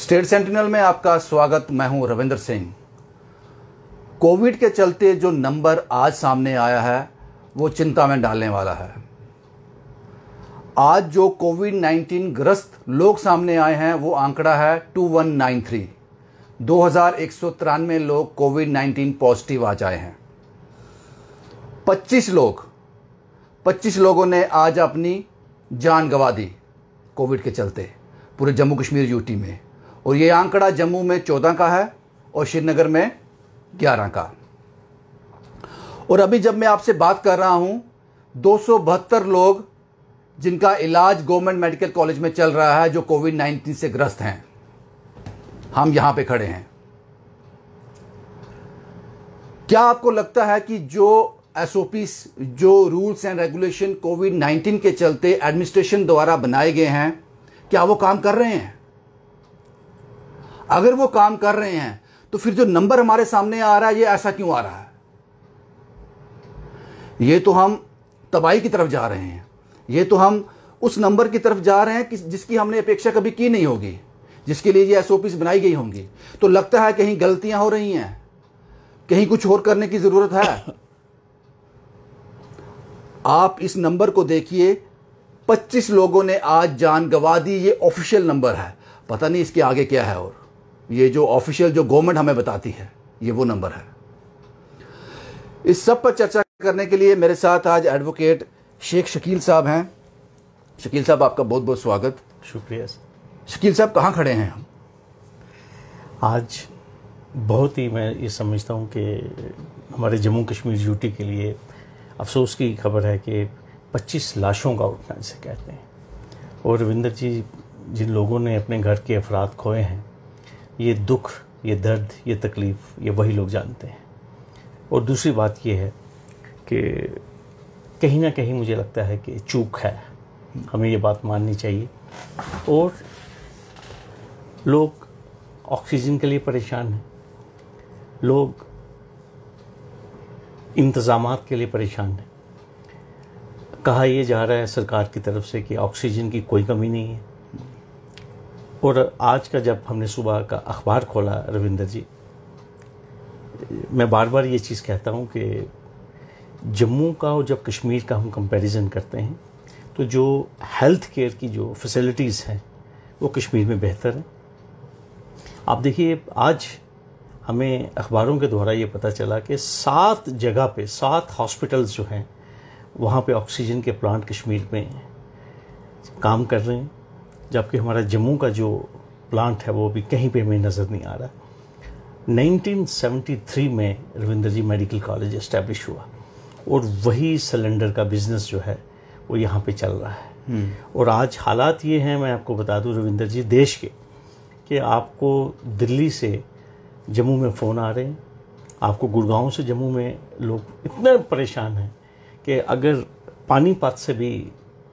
State sentinel में आपका स्वागत मैं हूं रविंद्र सिंह कोविड के चलते जो नंबर आज सामने आया है वो चिंता में डालने वाला है आज जो कोविड 19 ग्रस्त लोग सामने आए हैं वो आंकड़ा है 2193 2193 लोग कोविड 19 पॉजिटिव आ जाए हैं 25 लोग 25 लोगों ने आज अपनी जान गवा दी कोविड के चलते पूरे जम्मू कश्मीर यूटी में और ये आंकड़ा जम्मू में चौदह का है और श्रीनगर में ग्यारह का और अभी जब मैं आपसे बात कर रहा हूं दो लोग जिनका इलाज गवर्नमेंट मेडिकल कॉलेज में चल रहा है जो कोविड 19 से ग्रस्त हैं हम यहां पे खड़े हैं क्या आपको लगता है कि जो एस जो रूल्स एंड रेगुलेशन कोविड 19 के चलते एडमिनिस्ट्रेशन द्वारा बनाए गए हैं क्या वो काम कर रहे हैं अगर वो काम कर रहे हैं तो फिर जो नंबर हमारे सामने आ रहा है ये ऐसा क्यों आ रहा है ये तो हम तबाही की तरफ जा रहे हैं ये तो हम उस नंबर की तरफ जा रहे हैं कि जिसकी हमने अपेक्षा कभी की नहीं होगी जिसके लिए ये एस बनाई गई होंगी तो लगता है कहीं गलतियां हो रही हैं कहीं कुछ और करने की ज़रूरत है आप इस नंबर को देखिए 25 लोगों ने आज जान गवा दी ये ऑफिशियल नंबर है पता नहीं इसके आगे क्या है और ये जो ऑफिशियल जो गवर्नमेंट हमें बताती है ये वो नंबर है इस सब पर चर्चा करने के लिए मेरे साथ आज एडवोकेट शेख शकील साहब हैं शकील साहब आपका बहुत बहुत स्वागत शुक्रिया शकील साहब कहाँ खड़े हैं हम आज बहुत ही मैं ये समझता हूँ कि हमारे जम्मू कश्मीर ड्यूटी के लिए अफसोस की खबर है कि 25 लाशों का उठना जिसे कहते हैं और रविंदर जी जिन लोगों ने अपने घर के अफराद खोए हैं ये दुख ये दर्द ये तकलीफ़ ये वही लोग जानते हैं और दूसरी बात ये है कि कहीं ना कहीं मुझे लगता है कि चूक है हमें ये बात माननी चाहिए और लोग ऑक्सीजन के लिए परेशान हैं लोग इंतज़ाम के लिए परेशान हैं कहा यह जा रहा है सरकार की तरफ से कि ऑक्सीजन की कोई कमी नहीं है और आज का जब हमने सुबह का अखबार खोला रविंदर जी मैं बार बार ये चीज़ कहता हूँ कि जम्मू का और जब कश्मीर का हम कंपैरिजन करते हैं तो जो हेल्थ केयर की जो फैसिलिटीज़ हैं वो कश्मीर में बेहतर हैं आप देखिए आज हमें अखबारों के द्वारा ये पता चला कि सात जगह पे सात हॉस्पिटल्स जो हैं वहाँ पे ऑक्सीजन के प्लांट कश्मीर में काम कर रहे हैं जबकि हमारा जम्मू का जो प्लांट है वो अभी कहीं पे हमें नज़र नहीं आ रहा 1973 में Ravindra ji medical college establish हुआ और वही सिलेंडर का बिज़नेस जो है वो यहाँ पे चल रहा है हम्म। और आज हालात ये हैं मैं आपको बता दूँ रविंदर जी देश के कि आपको दिल्ली से जम्मू में फ़ोन आ रहे हैं आपको गुड़गांव से जम्मू में लोग इतने परेशान हैं कि अगर पानीपत से भी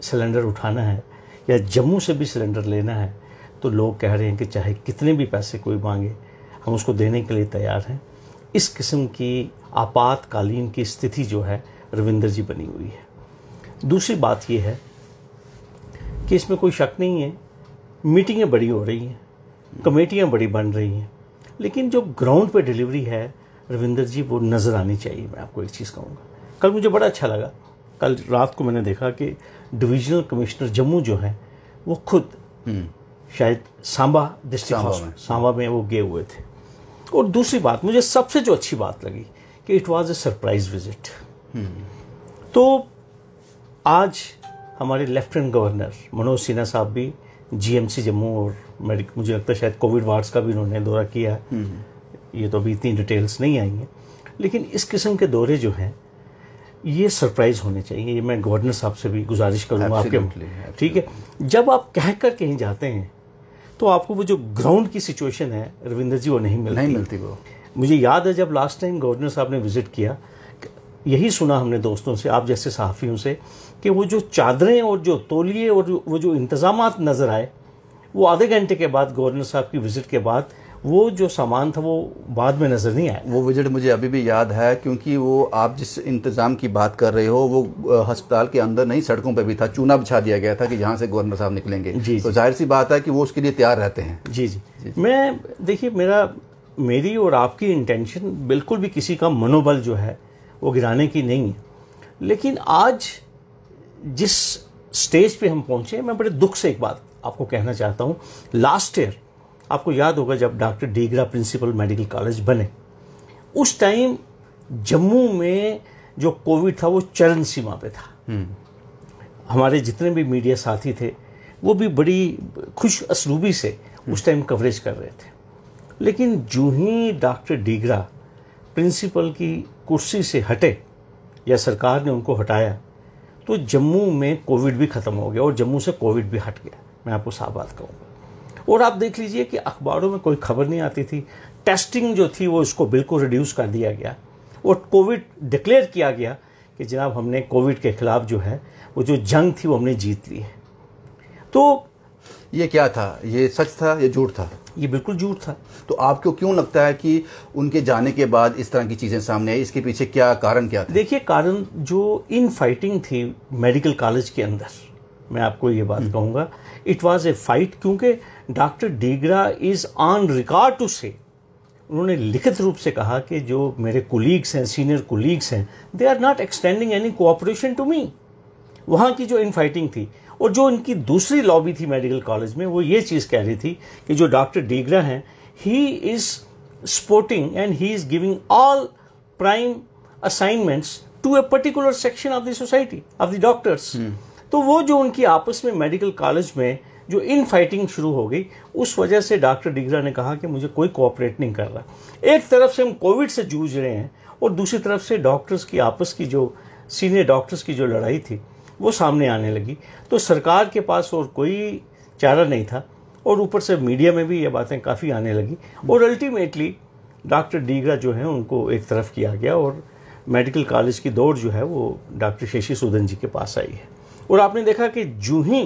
सिलेंडर उठाना है या जम्मू से भी सिलेंडर लेना है तो लोग कह रहे हैं कि चाहे कितने भी पैसे कोई मांगे हम उसको देने के लिए तैयार हैं इस किस्म की आपातकालीन की स्थिति जो है रविंदर जी बनी हुई है दूसरी बात यह है कि इसमें कोई शक नहीं है मीटिंगें बड़ी हो रही हैं कमेटियाँ बड़ी बन रही हैं लेकिन जो ग्राउंड पे डिलीवरी है रविंदर जी वो नज़र आनी चाहिए मैं आपको एक चीज़ कहूँगा कल मुझे बड़ा अच्छा लगा कल रात को मैंने देखा कि डिविजनल कमिश्नर जम्मू जो है वो खुद हम्म। शायद सांबा डिस्ट्रिक्ट सांबा में वो गए हुए थे और दूसरी बात मुझे सबसे जो अच्छी बात लगी कि it was a surprise visit तो आज हमारे लेफ्टिनेंट गवर्नर मनोज सिन्हा साहब भी जीएमसी जम्मू और मेडिक मुझे लगता है शायद कोविड वार्ड्स का भी उन्होंने दौरा किया है हम्म। ये तो अभी इतनी डिटेल्स नहीं आई हैं लेकिन इस किस्म के दौरे जो हैं ये सरप्राइज होने चाहिए ये मैं गवर्नर साहब से भी गुजारिश करूँगा आपके ठीक है जब आप कह कर कहीं जाते हैं तो आपको वो जो ग्राउंड की सिचुएशन है रविंदर जी वो नहीं मिलती नहीं मिलती वो मुझे याद है जब लास्ट टाइम गवर्नर साहब ने विज़िट किया यही सुना हमने दोस्तों से आप जैसे सहाफ़ियों से कि वो जो चादरें और जो तोलिए और वो जो इंतज़ाम नज़र आए वो आधे घंटे के बाद गवर्नर साहब की विज़िट के बाद वो जो सामान था वो बाद में नज़र नहीं आया वो विजिट मुझे अभी भी याद है क्योंकि वो आप जिस इंतज़ाम की बात कर रहे हो वो अस्पताल के अंदर नहीं सड़कों पर भी था चूना बिछा दिया गया था कि जहाँ से गवर्नर साहब निकलेंगे जी तो जाहिर सी बात है कि वो उसके लिए तैयार रहते हैं जी जी, जी, जी। मैं देखिए मेरा मेरी और आपकी इंटेंशन बिल्कुल भी किसी का मनोबल जो है वो गिराने की नहीं है लेकिन आज जिस स्टेज पे हम पहुंचे मैं बड़े दुख से एक बात आपको कहना चाहता हूँ लास्ट ईयर आपको याद होगा जब doctor Digra principal medical college बने उस टाइम जम्मू में जो कोविड था वो चरण सीमा पे था हम्म। हमारे जितने भी मीडिया साथी थे वो भी बड़ी खुश असलूबी से हम्म। उस टाइम कवरेज कर रहे थे लेकिन जूँ ही डॉक्टर डीगरा प्रिंसिपल की कुर्सी से हटे या सरकार ने उनको हटाया तो जम्मू में कोविड भी ख़त्म हो गया और जम्मू से कोविड भी हट गया मैं आपको साफ बात कहूँगा और आप देख लीजिए कि अखबारों में कोई खबर नहीं आती थी टेस्टिंग जो थी वो इसको बिल्कुल रिड्यूस कर दिया गया और कोविड डिक्लेयर किया गया कि जनाब हमने कोविड के ख़िलाफ़ जो है वो जो जंग थी वो हमने जीत ली है तो ये क्या था ये सच था या झूठ था ये बिल्कुल झूठ था तो आपको क्यों लगता है कि उनके जाने के बाद इस तरह की चीज़ें सामने आई इसके पीछे क्या कारण क्या था देखिए कारण जो इन फाइटिंग थी मेडिकल कॉलेज के अंदर मैं आपको ये बात हम्म। कहूंगा इट वॉज़ ए फाइट क्योंकि doctor Digra is on record to say उन्होंने लिखित रूप से कहा कि जो मेरे कोलीग्स हैं सीनियर कोलीग्स हैं they are not extending any cooperation to me वहाँ की जो इन फाइटिंग थी और जो इनकी दूसरी लॉबी थी मेडिकल कॉलेज में वो ये चीज़ कह रही थी कि जो डॉक्टर डीगरा हैं he is supporting and he is giving all prime assignments to a particular section of the society of the doctors तो वो जो उनकी आपस में मेडिकल कॉलेज में जो इन फाइटिंग शुरू हो गई उस वजह से डॉक्टर डिगरा ने कहा कि मुझे कोई कोऑपरेट नहीं कर रहा एक तरफ से हम कोविड से जूझ रहे हैं और दूसरी तरफ से डॉक्टर्स की आपस की जो सीनियर डॉक्टर्स की जो लड़ाई थी वो सामने आने लगी तो सरकार के पास और कोई चारा नहीं था और ऊपर से मीडिया में भी ये बातें काफ़ी आने लगी और अल्टीमेटली डॉक्टर डीगरा जो है उनको एक तरफ किया गया और मेडिकल कॉलेज की दौड़ जो है वो डॉक्टर शशि सूदन जी के पास आई है और आपने देखा कि जूही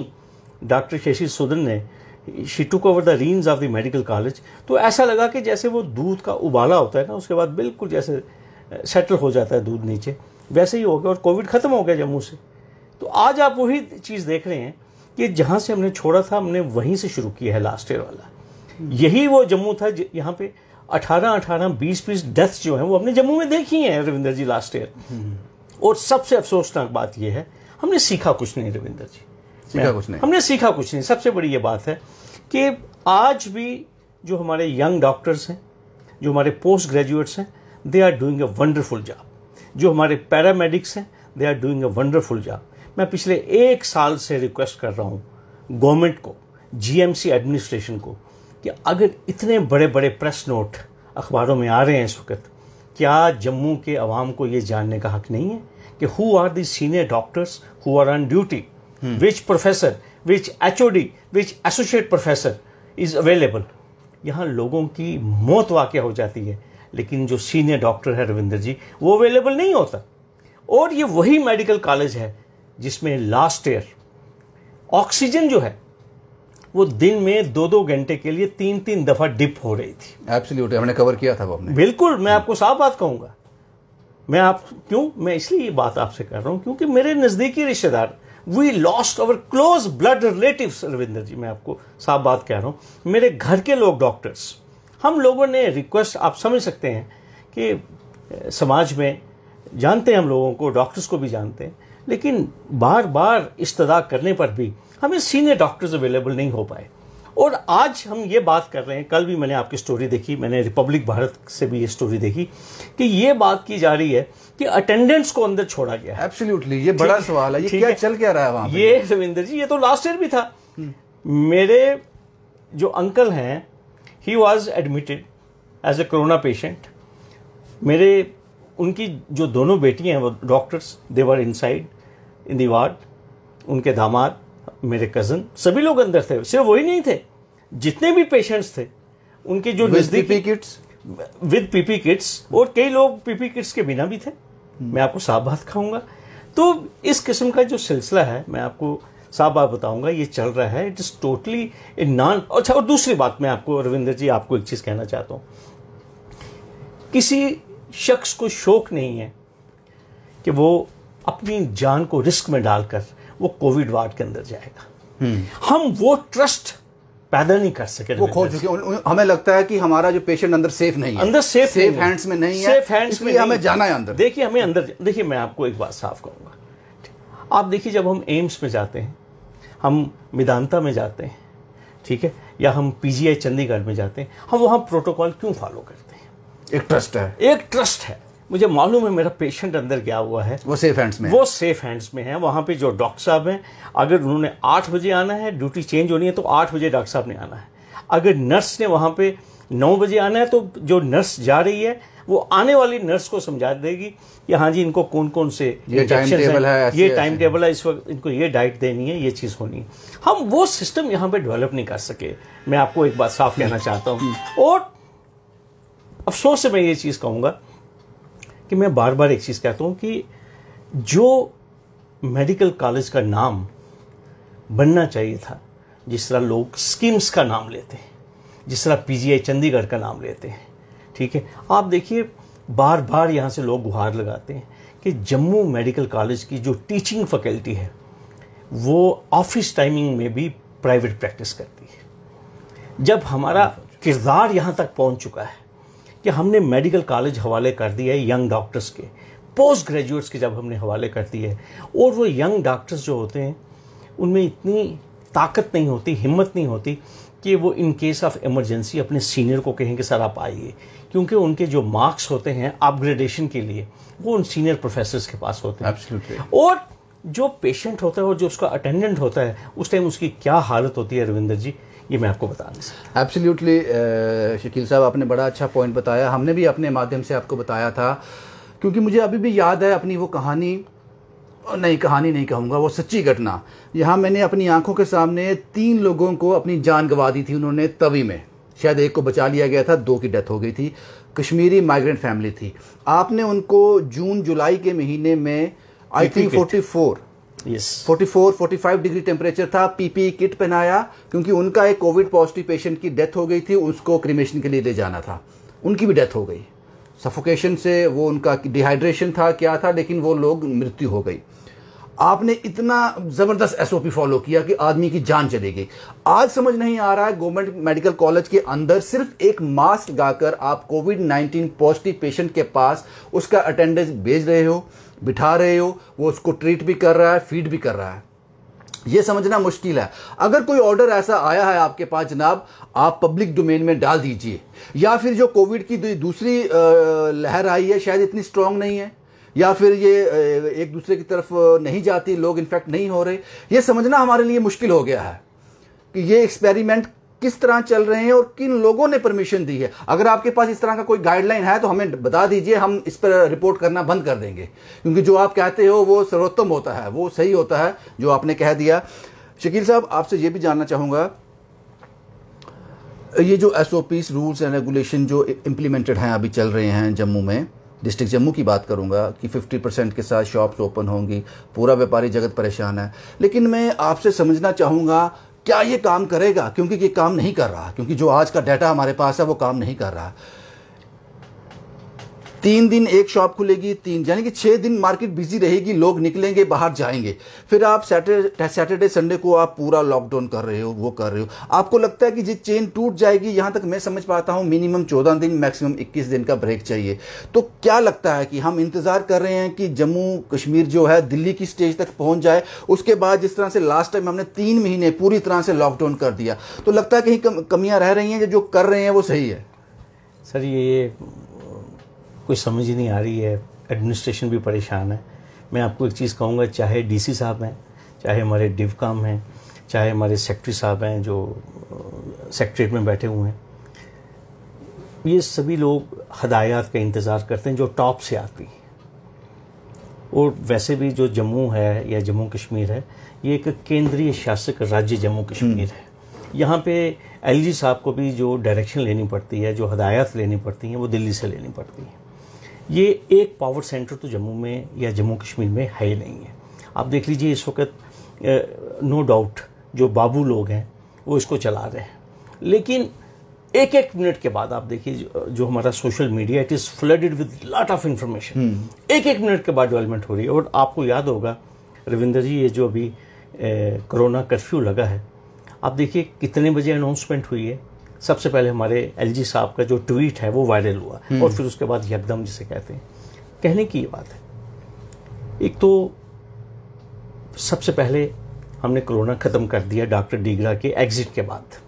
डॉक्टर शशि सुदन ने she took over the reins of the medical college तो ऐसा लगा कि जैसे वो दूध का उबाला होता है ना उसके बाद बिल्कुल जैसे सेटल हो जाता है दूध नीचे वैसे ही हो गया और कोविड ख़त्म हो गया जम्मू से तो आज आप वही चीज़ देख रहे हैं कि जहाँ से हमने छोड़ा था हमने वहीं से शुरू किया है लास्ट ईयर वाला यही वो जम्मू था यहाँ पे अठारह अठारह बीस बीस डेथ्स जो हैं वो हमने जम्मू में देखी हैं Ravinder ji last hmm. Year और सबसे अफसोसनाक बात यह है हमने सीखा कुछ नहीं रविंदर जी सीखा कुछ नहीं हमने सीखा कुछ नहीं सबसे बड़ी ये बात है कि आज भी जो हमारे यंग डॉक्टर्स हैं जो हमारे पोस्ट ग्रेजुएट्स हैं they are doing a wonderful job जो हमारे पैरामेडिक्स हैं they are doing a wonderful job मैं पिछले एक साल से रिक्वेस्ट कर रहा हूँ गवर्नमेंट को जीएमसी एडमिनिस्ट्रेशन को कि अगर इतने बड़े बड़े प्रेस नोट अखबारों में आ रहे हैं इस वक्त क्या जम्मू के आवाम को ये जानने का हक नहीं है कि who are the senior doctors who are on duty professor which H O D which associate professor is available यहाँ लोगों की मौत वाक्य हो जाती है लेकिन जो सीनियर डॉक्टर है रविंदर जी वो अवेलेबल नहीं होता और ये वही मेडिकल कॉलेज है जिसमें लास्ट ईयर ऑक्सीजन जो है वो दिन में दो दो घंटे के लिए तीन तीन दफ़ा डिप हो रही थी एब्सोल्युटली हमने कवर किया था वो हमने बिल्कुल मैं आपको साफ बात कहूंगा मैं आप क्यों मैं इसलिए ये बात आपसे कर रहा हूं क्योंकि मेरे नज़दीकी रिश्तेदार we lost our close blood relative Ravinder ji मैं आपको साफ बात कह रहा हूं मेरे घर के लोग डॉक्टर्स हम लोगों ने रिक्वेस्ट आप समझ सकते हैं कि समाज में जानते हैं हम लोगों को डॉक्टर्स को भी जानते हैं लेकिन बार बार इस्तदा करने पर भी हमें सीनियर डॉक्टर्स अवेलेबल नहीं हो पाए और आज हम ये बात कर रहे हैं कल भी मैंने आपकी स्टोरी देखी मैंने रिपब्लिक भारत से भी ये स्टोरी देखी कि ये बात की जा रही है कि अटेंडेंस को अंदर छोड़ा गया है एब्सोल्युटली ये बड़ा सवाल है ये क्या है? चल क्या रहा है वहां ये रविंदर जी ये तो लास्ट ईयर भी था मेरे जो अंकल हैं he was admitted as a corona patient मेरे उनकी जो दोनों बेटी हैं वो डॉक्टर्स देवर इन साइड इन दार्ड उनके दामाद मेरे कज़न सभी लोग अंदर थे सिर्फ वही नहीं थे जितने भी पेशेंट्स थे उनके जो नजदीकी किट्स विद पीपी किट्स और कई लोग पीपी किट्स के बिना भी थे हम्म। मैं आपको साफ बात खाऊंगा तो इस किस्म का जो सिलसिला है मैं आपको साफ बात बताऊंगा ये चल रहा है it is totally a non अच्छा और दूसरी बात मैं आपको रविंदर जी आपको एक चीज़ कहना चाहता हूं किसी शख्स को शौक नहीं है कि वो अपनी जान को रिस्क में डालकर वो कोविड वार्ड के अंदर जाएगा हम्म। हम वो ट्रस्ट पैदल नहीं कर सके वो खो चुके हमें लगता है कि हमारा जो पेशेंट अंदर सेफ नहीं है अंदर सेफ सेफ हैंड्स में नहीं है सेफ हैंड्स में हमें जाना है अंदर देखिए हमें अंदर देखिए मैं आपको एक बात साफ करूंगा आप देखिए जब हम एम्स में जाते हैं हम मिदांता में जाते हैं ठीक है या हम पीजीआई चंडीगढ़ में जाते हैं हम वहाँ प्रोटोकॉल क्यों फॉलो करते हैं एक ट्रस्ट है एक ट्रस्ट है मुझे मालूम है मेरा पेशेंट अंदर गया हुआ है वो सेफ हैंड्स में वो सेफ हैंड्स में है वहाँ पे जो डॉक्टर साहब हैं अगर उन्होंने आठ बजे आना है ड्यूटी चेंज होनी है तो आठ बजे डॉक्टर साहब ने आना है अगर नर्स ने वहाँ पे नौ बजे आना है तो जो नर्स जा रही है वो आने वाली नर्स को समझा देगी कि हाँ जी इनको कौन कौन से ये टाइम टेबल है ये टाइम टेबल है इस वक्त इनको ये डाइट देनी है ये चीज़ होनी है हम वो सिस्टम यहाँ पे डेवलप नहीं कर सके मैं आपको एक बात साफ कहना चाहता हूँ हम्म। और अफसोस से मैं ये चीज़ कहूँगा कि मैं बार बार एक चीज़ कहता हूँ कि जो मेडिकल कॉलेज का नाम बनना चाहिए था जिस तरह लोग स्कीम्स का नाम लेते हैं जिस तरह पीजीआई चंडीगढ़ का नाम लेते हैं ठीक है आप देखिए बार बार यहाँ से लोग गुहार लगाते हैं कि जम्मू मेडिकल कॉलेज की जो टीचिंग फैकल्टी है वो ऑफिस टाइमिंग में भी प्राइवेट प्रैक्टिस करती है जब हमारा हम्म। किरदार यहाँ तक पहुँच चुका है कि हमने मेडिकल कॉलेज हवाले कर दिए यंग डॉक्टर्स के पोस्ट ग्रेजुएट्स के जब हमने हवाले कर दिए और वो यंग डॉक्टर्स जो होते हैं उनमें इतनी ताकत नहीं होती हिम्मत नहीं होती कि वो इन केस ऑफ इमरजेंसी अपने सीनियर को कहें कि सर आप आइए क्योंकि उनके जो मार्क्स होते हैं अपग्रेडेशन के लिए वो उन सीनियर प्रोफेसर्स के पास होते हैं Absolutely. और जो पेशेंट होता है और जो उसका अटेंडेंट होता है उस टाइम उसकी क्या हालत होती है अरविंदर जी ये मैं आपको बता दूँ एब्सोल्यूटली uh, शकील साहब आपने बड़ा अच्छा पॉइंट बताया हमने भी अपने माध्यम से आपको बताया था क्योंकि मुझे अभी भी याद है अपनी वो कहानी नहीं कहानी नहीं कहूँगा वो सच्ची घटना यहाँ मैंने अपनी आंखों के सामने तीन लोगों को अपनी जान गंवा दी थी उन्होंने तवी में शायद एक को बचा लिया गया था दो की डेथ हो गई थी कश्मीरी माइग्रेंट फैमिली थी आपने उनको जून जुलाई के महीने में I think forty four 44, 45 degree temperature था पीपीई e किट पहनाया क्योंकि उनका एक कोविड पॉजिटिव पेशेंट की डेथ हो गई थी उसको क्रिमेशन के लिए ले जाना था उनकी भी डेथ हो गई सफोकेशन से वो उनका डिहाइड्रेशन था क्या था लेकिन वो लोग मृत्यु हो गई आपने इतना ज़बरदस्त एसओपी फॉलो किया कि आदमी की जान चली गई आज समझ नहीं आ रहा है गवर्नमेंट मेडिकल कॉलेज के अंदर सिर्फ एक मास्क लगाकर आप कोविड 19 पॉजिटिव पेशेंट के पास उसका अटेंडेंस भेज रहे हो बिठा रहे हो वो उसको ट्रीट भी कर रहा है फीड भी कर रहा है ये समझना मुश्किल है अगर कोई ऑर्डर ऐसा आया है आपके पास जनाब आप पब्लिक डोमेन में डाल दीजिए या फिर जो कोविड की दूसरी लहर आई है शायद इतनी स्ट्रांग नहीं है या फिर ये एक दूसरे की तरफ नहीं जाती लोग इन्फेक्ट नहीं हो रहे ये समझना हमारे लिए मुश्किल हो गया है कि ये एक्सपेरिमेंट किस तरह चल रहे हैं और किन लोगों ने परमिशन दी है अगर आपके पास इस तरह का कोई गाइडलाइन है तो हमें बता दीजिए हम इस पर रिपोर्ट करना बंद कर देंगे क्योंकि जो आप कहते हो वो सर्वोत्तम होता है वो सही होता है जो आपने कह दिया शकील साहब आपसे ये भी जानना चाहूँगा ये जो S O P rules and regulation जो इम्प्लीमेंटेड हैं अभी चल रहे हैं जम्मू में डिस्ट्रिक्ट जम्मू की बात करूंगा कि 50 परसेंट के साथ शॉप्स ओपन होंगी पूरा व्यापारी जगत परेशान है लेकिन मैं आपसे समझना चाहूंगा क्या ये काम करेगा क्योंकि ये काम नहीं कर रहा क्योंकि जो आज का डाटा हमारे पास है वो काम नहीं कर रहा तीन दिन एक शॉप खुलेगी तीन यानी कि छः दिन मार्केट बिजी रहेगी लोग निकलेंगे बाहर जाएंगे फिर आप सैटरडे सैटरडे संडे को आप पूरा लॉकडाउन कर रहे हो वो कर रहे हो आपको लगता है कि ये चेन टूट जाएगी यहाँ तक मैं समझ पाता हूँ मिनिमम चौदह दिन मैक्सिमम इक्कीस दिन का ब्रेक चाहिए तो क्या लगता है कि हम इंतज़ार कर रहे हैं कि जम्मू कश्मीर जो है दिल्ली की स्टेज तक पहुँच जाए उसके बाद जिस तरह से लास्ट टाइम हमने तीन महीने पूरी तरह से लॉकडाउन कर दिया तो लगता है कहीं कमियाँ रह रही हैं जो कर रहे हैं वो सही है सर ये कुछ समझ ही नहीं आ रही है एडमिनिस्ट्रेशन भी परेशान है मैं आपको एक चीज़ कहूँगा चाहे डीसी साहब हैं चाहे हमारे डिव काम हैं चाहे हमारे सेक्रेटरी साहब हैं जो सेक्रेटरीट में बैठे हुए हैं ये सभी लोग हदायत का इंतज़ार करते हैं जो टॉप से आती है और वैसे भी जो जम्मू है या जम्मू कश्मीर है ये एक केंद्रीय शासक राज्य जम्मू कश्मीर है हम्म। यहाँ पे एलजी साहब को भी जो डायरेक्शन लेनी पड़ती है जो हदायत लेनी पड़ती हैं वो दिल्ली से लेनी पड़ती हैं ये एक पावर सेंटर तो जम्मू में या जम्मू कश्मीर में है ही नहीं है आप देख लीजिए इस वक्त नो डाउट जो बाबू लोग हैं वो इसको चला रहे हैं लेकिन एक एक मिनट के बाद आप देखिए जो, जो हमारा social media it is flooded with lot of information एक एक मिनट के बाद डेवलपमेंट हो रही है और आपको याद होगा रविंदर जी ये जो अभी कोरोना कर्फ्यू लगा है आप देखिए कितने बजे अनाउंसमेंट हुई है सबसे पहले हमारे एल साहब का जो ट्वीट है वो वायरल हुआ हम्म। और फिर उसके बाद यकदम जिसे कहते हैं कहने की ये बात है एक तो सबसे पहले हमने कोरोना ख़त्म कर दिया डॉक्टर डीगरा के एग्ज़िट के बाद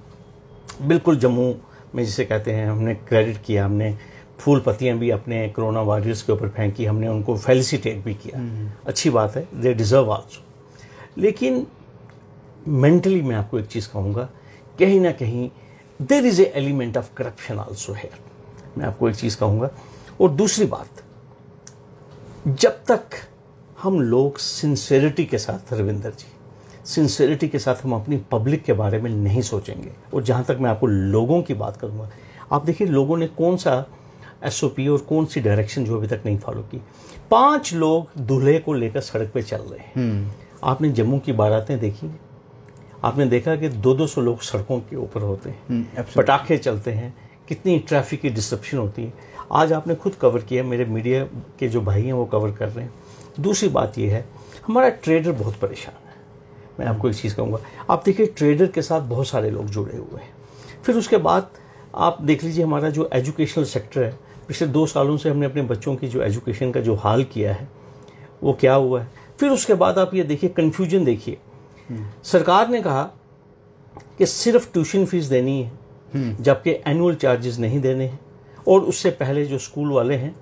बिल्कुल जम्मू में जिसे कहते हैं हमने क्रेडिट किया हमने फूल पत्तियाँ भी अपने कोरोना वॉरियर्स के ऊपर फेंकी हमने उनको फेलिसिटेट भी किया हम्म। अच्छी बात है दे डिज़र्व आल्सो लेकिन मेंटली मैं आपको एक चीज़ कहूँगा कहीं ना कहीं there is a element of corruption also here मैं आपको एक चीज़ कहूंगा और दूसरी बात जब तक हम लोग सिंसेरिटी के साथ रविंदर जी सिंसेरिटी के साथ हम अपनी पब्लिक के बारे में नहीं सोचेंगे और जहां तक मैं आपको लोगों की बात करूंगा आप देखिए लोगों ने कौन सा एस और कौन सी डायरेक्शन जो अभी तक नहीं फॉलो की पांच लोग दूल्हे को लेकर सड़क पे चल रहे हैं हम्म। आपने जम्मू की बारातें देखी आपने देखा कि दो दो सौ लोग सड़कों के ऊपर होते हैं हम्म, पटाखे चलते हैं कितनी ट्रैफिक की डिस्ट्रप्शन होती है आज आपने खुद कवर किया मेरे मीडिया के जो भाई हैं वो कवर कर रहे हैं दूसरी बात यह है हमारा ट्रेडर बहुत परेशान है मैं आपको एक चीज़ कहूँगा आप देखिए ट्रेडर के साथ बहुत सारे लोग जुड़े हुए हैं फिर उसके बाद आप देख लीजिए हमारा जो एजुकेशनल सेक्टर है पिछले दो सालों से हमने अपने बच्चों की जो एजुकेशन का जो हाल किया है वो क्या हुआ है फिर उसके बाद आप ये देखिए कन्फ्यूजन देखिए सरकार ने कहा कि सिर्फ ट्यूशन फीस देनी है जबकि एनुअल चार्जेस नहीं देने हैं और उससे पहले जो स्कूल वाले हैं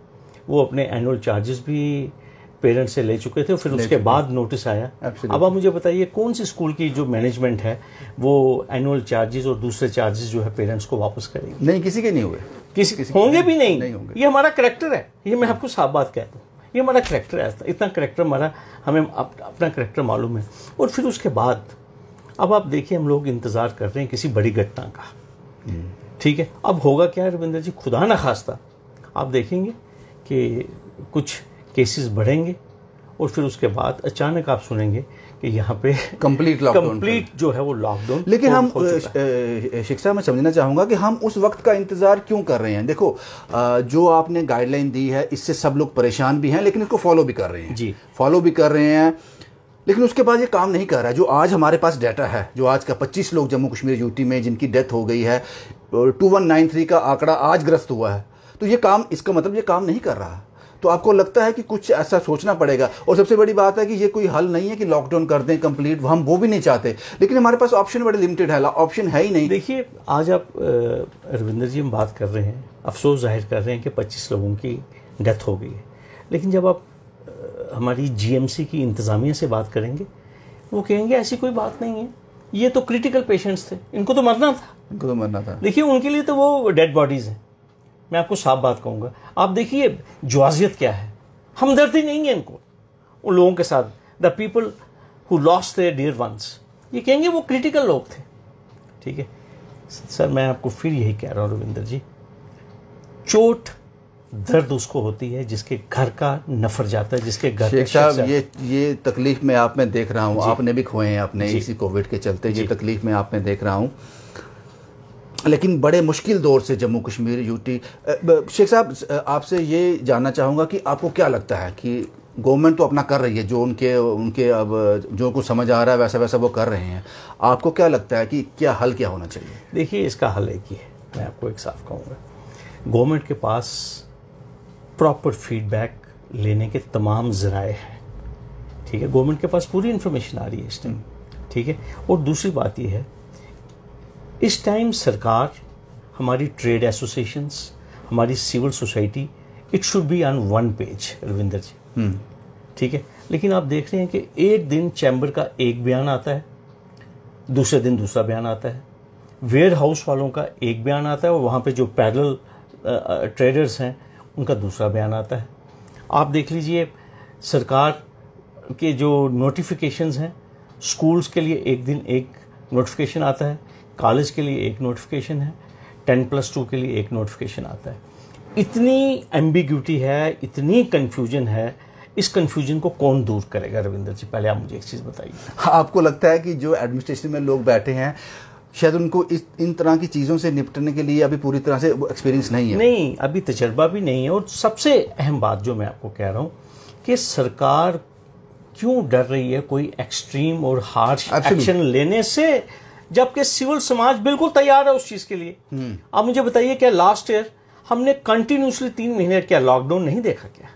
वो अपने एनुअल चार्जेस भी पेरेंट्स से ले चुके थे फिर उसके बाद नोटिस आया अब आप मुझे बताइए कौन सी स्कूल की जो मैनेजमेंट है वो एनुअल चार्जेस और दूसरे चार्जेस जो है पेरेंट्स को वापस करेंगे नहीं किसी के नहीं हुए किसी, किसी होंगे भी नहीं, नहीं होंगे। ये हमारा करेक्टर है ये मैं आपको साफ बात कहता हूँ ये हमारा करेक्टर ऐसा इतना करेक्टर हमारा हमें अप, अपना करेक्टर मालूम है और फिर उसके बाद अब आप देखिए हम लोग इंतज़ार कर रहे हैं किसी बड़ी घटना का हम्म। ठीक है अब होगा क्या रविंद्र जी खुदा ना खास्ता आप देखेंगे कि कुछ केसेस बढ़ेंगे और फिर उसके बाद अचानक आप सुनेंगे कि यहाँ पे कंप्लीट कंप्लीट जो है वो लॉकडाउन लेकिन हम शिक्षा में समझना चाहूंगा कि हम उस वक्त का इंतज़ार क्यों कर रहे हैं देखो जो आपने गाइडलाइन दी है इससे सब लोग परेशान भी हैं लेकिन इसको फॉलो भी कर रहे हैं जी फॉलो भी कर रहे हैं लेकिन उसके बाद ये काम नहीं कर रहा है जो आज हमारे पास डाटा है जो आज का 25 लोग जम्मू कश्मीर यूटी में जिनकी डेथ हो गई है 2193 का आंकड़ा आज ग्रस्त हुआ है तो ये काम इसका मतलब ये काम नहीं कर रहा तो आपको लगता है कि कुछ ऐसा सोचना पड़ेगा और सबसे बड़ी बात है कि ये कोई हल नहीं है कि लॉकडाउन कर दें कंप्लीट हम वो भी नहीं चाहते लेकिन हमारे पास ऑप्शन बड़े लिमिटेड है ऑप्शन है ही नहीं देखिए आज आप रविंदर जी हम बात कर रहे हैं अफसोस जाहिर कर रहे हैं कि पच्चीस लोगों की डेथ हो गई है लेकिन जब आप हमारी जीएमसी की इंतज़ामिया से बात करेंगे वो कहेंगे ऐसी कोई बात नहीं है ये तो क्रिटिकल पेशेंट्स थे इनको तो मरना था इनको तो मरना था देखिए उनके लिए तो वो डेड बॉडीज़ हैं मैं आपको साफ बात कहूँगा आप देखिए जवाजियत क्या है हमदर्दी नहीं है इनको उन लोगों के साथ the people who lost their dear ones ये कहेंगे वो क्रिटिकल लोग थे ठीक है सर मैं आपको फिर यही कह रहा हूँ रविंदर जी चोट दर्द उसको होती है जिसके घर का नफर जाता है जिसके घर साहब ये ये तकलीफ में आप में देख रहा हूँ आपने भी खोए हैं आपने इसी कोविड के चलते ये तकलीफ में आप में देख रहा हूँ लेकिन बड़े मुश्किल दौर से जम्मू कश्मीर यूटी शेख साहब आपसे ये जानना चाहूँगा कि आपको क्या लगता है कि गवर्नमेंट तो अपना कर रही है जो उनके उनके अब जो कुछ समझ आ रहा है वैसा वैसा वो कर रहे हैं आपको क्या लगता है कि क्या हल क्या होना चाहिए देखिए इसका हल एक ही है मैं आपको एक साफ कहूँगा गवर्नमेंट के पास प्रॉपर फीडबैक लेने के तमाम ज़राए हैं ठीक है गवर्नमेंट के पास पूरी इन्फॉर्मेशन आ रही है इस टाइम हम्म। ठीक है और दूसरी बात यह है इस टाइम सरकार हमारी ट्रेड एसोसिएशंस हमारी civil society it should be on one page Ravinder ji ठीक है लेकिन आप देख रहे हैं कि एक दिन चैम्बर का एक बयान आता है दूसरे दिन दूसरा बयान आता है वेयर हाउस वालों का एक बयान आता है और वहाँ पे जो पैरल ट्रेडर्स हैं उनका दूसरा बयान आता है आप देख लीजिए सरकार के जो नोटिफिकेशंस हैं स्कूल्स के लिए एक दिन एक नोटिफिकेशन आता है कॉलेज के लिए एक नोटिफिकेशन है टेन प्लस टू के लिए एक नोटिफिकेशन आता है इतनी एम्बिग्यूटी है इतनी कन्फ्यूजन है इस कन्फ्यूजन को कौन दूर करेगा रविंदर जी पहले आप मुझे एक चीज़ बताइए आपको लगता है कि जो एडमिनिस्ट्रेशन में लोग बैठे हैं शायद उनको इस इन तरह की चीज़ों से निपटने के लिए अभी पूरी तरह से एक्सपीरियंस नहीं है नहीं अभी तजर्बा भी नहीं है और सबसे अहम बात जो मैं आपको कह रहा हूँ कि सरकार क्यों डर रही है कोई एक्सट्रीम और हार्श एक्शन लेने से जबकि सिविल समाज बिल्कुल तैयार है उस चीज के लिए अब हम्म। मुझे बताइए क्या लास्ट ईयर हमने कंटिन्यूसली तीन महीने क्या लॉकडाउन नहीं देखा क्या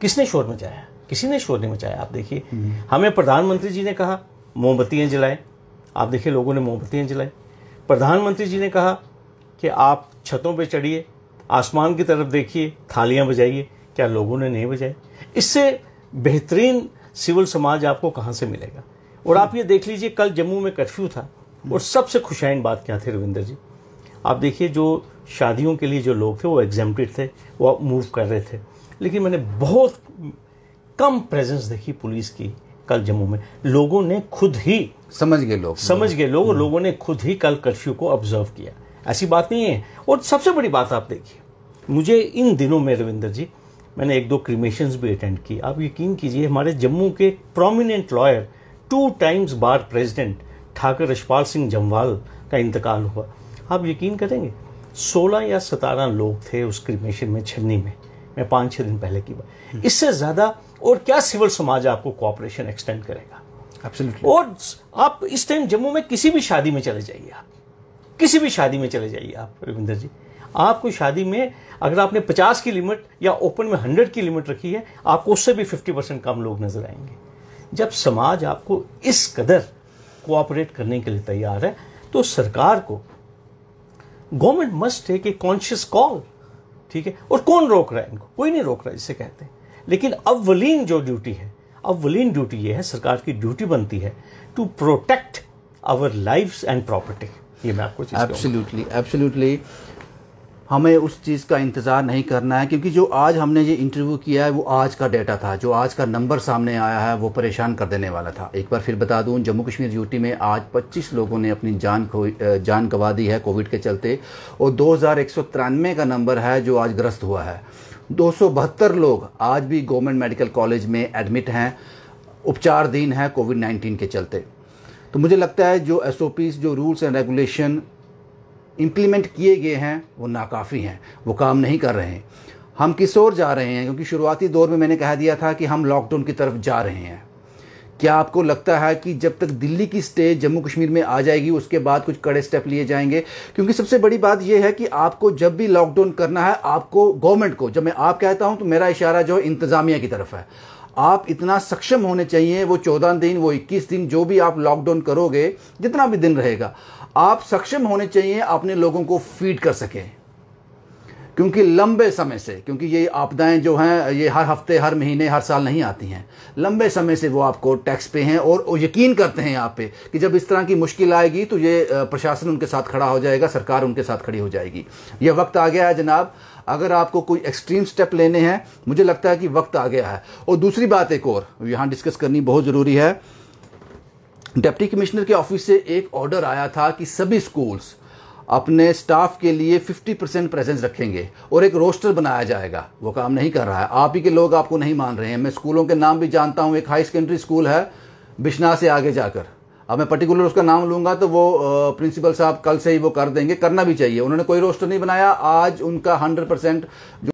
किसने शोर मचाया किसी ने शोर नहीं मचाया आप देखिए हम्म। हमें प्रधानमंत्री जी ने कहा मोमबत्तियाँ जलाएं आप देखिए लोगों ने मोमबत्तियाँ जलाई प्रधानमंत्री जी ने कहा कि आप छतों पर चढ़िए आसमान की तरफ देखिए थालियां बजाइए क्या लोगों ने नहीं बजाई इससे बेहतरीन सिविल समाज आपको कहाँ से मिलेगा और आप ये देख लीजिए कल जम्मू में कर्फ्यू था और सबसे खुशाइन बात क्या थी रविंदर जी आप देखिए जो शादियों के लिए जो लोग थे वो एग्जेम्प्टेड थे वो मूव कर रहे थे लेकिन मैंने बहुत कम प्रेजेंस देखी पुलिस की कल जम्मू में लोगों ने खुद ही समझ गए लोग समझ गए लोग हम्म। लोगों ने खुद ही कल कर्फ्यू को ऑब्जर्व किया ऐसी बात नहीं है और सबसे बड़ी बात आप देखिए मुझे इन दिनों में रविंदर जी मैंने एक दो क्रीमेशन भी अटेंड की आप यकीन कीजिए हमारे जम्मू के prominent lawyer two times bar president Thakar Rashpal Singh Jamwal का इंतकाल हुआ आप यकीन करेंगे सोलह या सतारह लोग थे उस क्रिमेशन में छन्नी में मैं पाँच छः दिन पहले की बात हम्म। इससे ज़्यादा और क्या सिविल समाज आपको कॉपरेशन एक्सटेंड करेगा Absolutely. और आप इस टाइम जम्मू में किसी भी शादी में चले जाइए आप किसी भी शादी में चले जाइए आप रविंदर जी आपको शादी में अगर आपने 50 की लिमिट या ओपन में 100 की लिमिट रखी है आपको उससे भी 50 परसेंट कम लोग नजर आएंगे जब समाज आपको इस कदर कोऑपरेट करने के लिए तैयार है तो सरकार को government must take a conscious call ठीक है और कौन रोक रहा है इनको कोई नहीं रोक रहा है जिसे कहते हैं लेकिन अव्वलीन जो ड्यूटी है अव्वलीन ड्यूटी ये है सरकार की ड्यूटी बनती है to protect our life and property ये मैं आपको एब्सोल्युटली एब्सोल्युटली हमें उस चीज़ का इंतज़ार नहीं करना है क्योंकि जो आज हमने ये इंटरव्यू किया है वो आज का डेटा था जो आज का नंबर सामने आया है वो परेशान कर देने वाला था एक बार फिर बता दूं जम्मू कश्मीर यूटी में आज 25 लोगों ने अपनी जान खो जान गवा दी है कोविड के चलते और दो का नंबर है जो आज ग्रस्त हुआ है दो लोग आज भी गवर्नमेंट मेडिकल कॉलेज में एडमिट हैं उपचारधीन है कोविड नाइन्टीन के चलते तो मुझे लगता है जो एस जो रूल्स एंड रेगुलेशन इम्प्लीमेंट किए गए हैं वो नाकाफ़ी हैं वो काम नहीं कर रहे हैं हम किस ओर जा रहे हैं क्योंकि शुरुआती दौर में मैंने कह दिया था कि हम लॉकडाउन की तरफ जा रहे हैं क्या आपको लगता है कि जब तक दिल्ली की स्टेज जम्मू कश्मीर में आ जाएगी उसके बाद कुछ कड़े स्टेप लिए जाएंगे क्योंकि सबसे बड़ी बात यह है कि आपको जब भी लॉकडाउन करना है आपको गवर्नमेंट को जब मैं आप कहता हूं तो मेरा इशारा जो है इंतज़ामिया की तरफ है आप इतना सक्षम होने चाहिए वो चौदह दिन वो इक्कीस दिन जो भी आप लॉकडाउन करोगे जितना भी दिन रहेगा आप सक्षम होने चाहिए अपने लोगों को फीड कर सके क्योंकि लंबे समय से क्योंकि ये आपदाएं जो हैं ये हर हफ्ते हर महीने हर साल नहीं आती हैं लंबे समय से वो आपको टैक्स पे हैं और यकीन करते हैं आप पे कि जब इस तरह की मुश्किल आएगी तो ये प्रशासन उनके साथ खड़ा हो जाएगा सरकार उनके साथ खड़ी हो जाएगी ये वक्त आ गया है जनाब अगर आपको कोई एक्सट्रीम स्टेप लेने हैं मुझे लगता है कि वक्त आ गया है और दूसरी बात एक और यहाँ डिस्कस करनी बहुत ज़रूरी है डिप्टी कमिश्नर के ऑफिस से एक ऑर्डर आया था कि सभी स्कूल्स अपने स्टाफ के लिए 50 परसेंट प्रेजेंस रखेंगे और एक रोस्टर बनाया जाएगा वो काम नहीं कर रहा है आप ही के लोग आपको नहीं मान रहे हैं मैं स्कूलों के नाम भी जानता हूँ एक हाई सेकेंडरी स्कूल है बिश्ना से आगे जाकर अब मैं पर्टिकुलर उसका नाम लूंगा तो वो प्रिंसिपल साहब कल से ही वो कर देंगे करना भी चाहिए उन्होंने कोई रोस्टर नहीं बनाया आज उनका हंड्रेड परसेंट